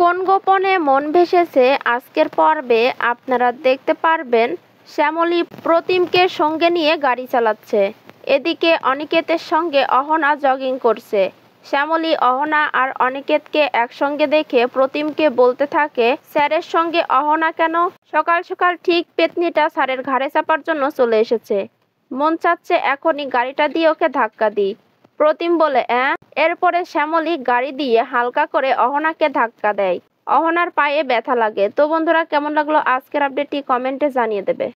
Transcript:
কোন গোপনে মন ভেসেছে আজকের পর্বে আপনারা দেখতে পারবেন শ্যামলী প্রতিমকে সঙ্গে নিয়ে গাড়ি চালাচ্ছে এদিকে অনিকেতের সঙ্গে অহনা জগিং করছে শ্যামলী অহনা আর অনিকেতকে একসঙ্গে দেখে প্রতিমকে বলতে থাকে স্যারের সঙ্গে অহনা কেন সকাল সকাল ঠিক পেতনিটা স্যারের ঘাড়ে চাপার জন্য চলে এসেছে মন চাচ্ছে এখনই গাড়িটা দিয়ে ওকে ধাক্কা দিই প্রতিম বলে অ্যাঁ এরপরে শ্যামলী গাড়ি দিয়ে হালকা করে অহনাকে ধাক্কা দেয় অহনার পায়ে ব্যথা লাগে তো বন্ধুরা কেমন লাগলো আজকের আপডেটটি কমেন্টে জানিয়ে দেবে